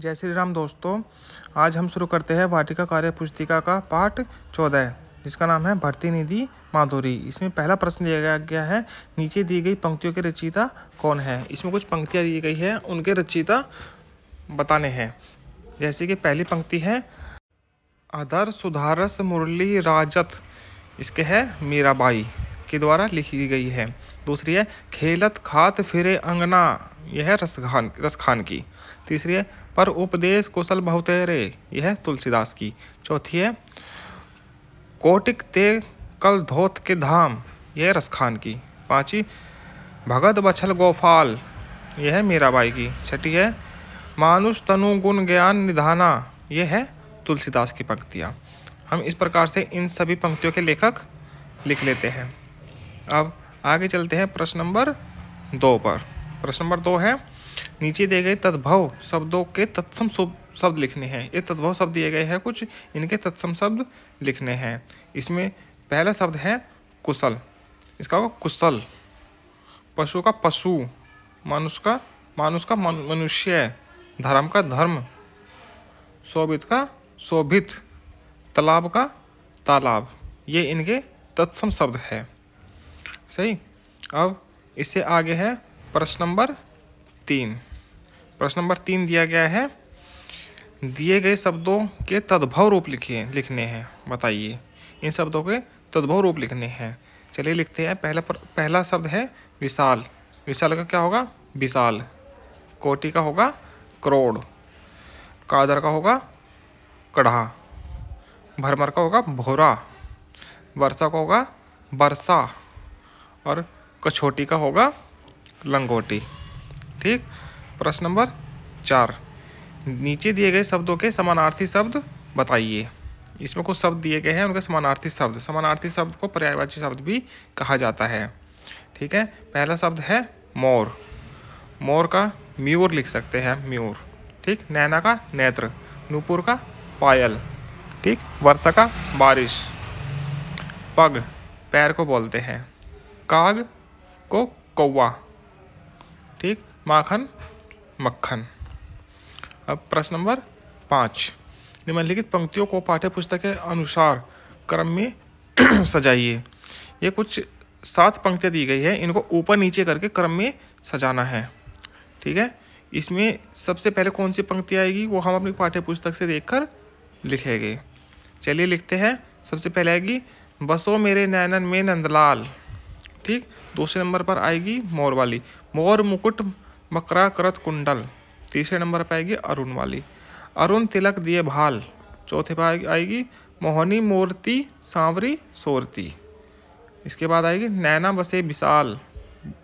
जय श्री राम दोस्तों आज हम शुरू करते हैं वाटिका कार्य पुस्तिका का पाठ चौदह जिसका नाम है भर्ती निधि माधुरी इसमें पहला प्रश्न दिया गया है नीचे दी गई पंक्तियों के रचयिता कौन है इसमें कुछ पंक्तियाँ दी गई हैं उनके रचयिता बताने हैं जैसे कि पहली पंक्ति है अदर सुधारस मुरली राजत इसके है मीराबाई के द्वारा लिखी गई है दूसरी है खेलत खात फिरे अंगना यह है रसखान रसखान की तीसरी है पर उपदेश कुशल बहुतेरे यह तुलसीदास की चौथी है कोटिक ते कल धोत के धाम यह रसखान की पांचवी भगत बछल गोपाल यह है मीराबाई की छठी है मानुष तनु गुण ज्ञान निधाना यह है तुलसीदास की पंक्तियाँ हम इस प्रकार से इन सभी पंक्तियों के लेखक लिख लेते हैं अब आगे चलते हैं प्रश्न नंबर दो पर प्रश्न नंबर दो है नीचे दिए गए तद्भव शब्दों के तत्सम शब्द लिखने हैं ये तद्भव शब्द दिए गए हैं कुछ इनके तत्सम शब्द लिखने हैं इसमें पहला शब्द है कुशल इसका होगा कुशल पशु का पशु मानुष का मानुष का मनुष्य धर्म का धर्म शोभित का शोभित तालाब का तालाब ये इनके तत्सम शब्द है सही अब इससे आगे है प्रश्न नंबर तीन प्रश्न नंबर तीन दिया गया है दिए गए शब्दों के तद्भव रूप लिखिए लिखने हैं बताइए इन शब्दों के तद्भव रूप लिखने हैं चलिए लिखते हैं पहला पर, पहला शब्द है विशाल विशाल का क्या होगा विशाल कोटि का होगा करोड़ कादर का होगा कढ़ा भरमर का होगा भोरा वर्षा का होगा वर्षा और कछोटी का होगा लंगोटी ठीक प्रश्न नंबर चार नीचे दिए गए शब्दों के समानार्थी शब्द बताइए इसमें कुछ शब्द दिए गए हैं उनके समानार्थी शब्द समानार्थी शब्द को पर्यायवाची शब्द भी कहा जाता है ठीक है पहला शब्द है मोर मोर का म्यूर लिख सकते हैं म्यूर ठीक नैना का नेत्र नूपुर का पायल ठीक वर्षा का बारिश पग पैर को बोलते हैं काग को कौवा ठीक माखन मक्खन अब प्रश्न नंबर पाँच निम्नलिखित पंक्तियों को पाठ्य पुस्तक के अनुसार क्रम में सजाइए ये कुछ सात पंक्तियाँ दी गई है इनको ऊपर नीचे करके क्रम में सजाना है ठीक है इसमें सबसे पहले कौन सी पंक्ति आएगी वो हम अपनी पाठ्य पुस्तक से देख कर लिखेंगे चलिए लिखते हैं सबसे पहले आएगी बसो मेरे नैनन में नंदलाल ठीक दूसरे नंबर पर आएगी मोर वाली मोर मुकुट मकरा करत कुंडल तीसरे नंबर पर आएगी अरुण वाली अरुण तिलक दिए भाल चौथे पर आएगी मोहनी मूर्ति सांवरी सोरती इसके बाद आएगी नैना बसे विशाल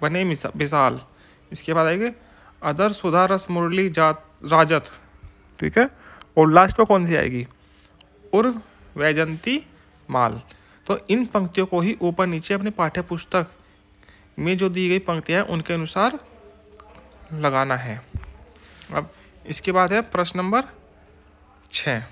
बने विशाल इसके बाद आएगी अदर सुधा रस मुरली जात राजत ठीक है और लास्ट पर कौन सी आएगी उर्व वैजंती माल तो इन पंक्तियों को ही ऊपर नीचे अपने पाठ्य पुस्तक में जो दी गई पंक्तियाँ उनके अनुसार लगाना है अब इसके बाद है प्रश्न नंबर छः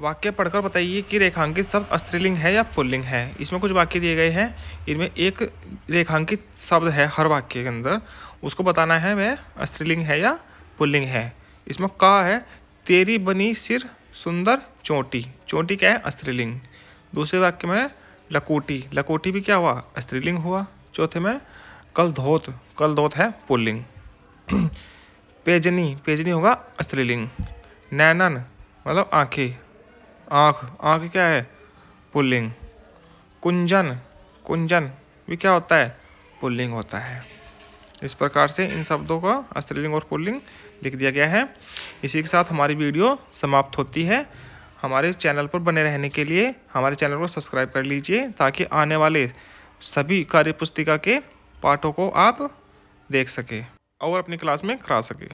वाक्य पढ़कर बताइए कि रेखांकित शब्द स्त्रीलिंग है या पुल्लिंग है इसमें कुछ वाक्य दिए गए हैं इनमें एक रेखांकित शब्द है हर वाक्य के अंदर उसको बताना है वह स्त्रीलिंग है या पुल्लिंग है इसमें का है तेरी बनी सिर सुंदर चोटी चोटी क्या है स्त्रीलिंग दूसरे वाक्य में लकोटी लकोटी भी क्या हुआ स्त्रीलिंग हुआ चौथे में कल धोत कल धोत है पुल्लिंग पेजनी पेजनी होगा स्त्रीलिंग नैनन मतलब आँखें आँख आँख क्या है पुल्लिंग कुंजन कुंजन भी क्या होता है पुल्लिंग होता है इस प्रकार से इन शब्दों का स्त्रीलिंग और पुल्लिंग लिख दिया गया है इसी के साथ हमारी वीडियो समाप्त होती है हमारे चैनल पर बने रहने के लिए हमारे चैनल को सब्सक्राइब कर लीजिए ताकि आने वाले सभी कार्य पुस्तिका के पाठों को आप देख सकें और अपनी क्लास में करा सकें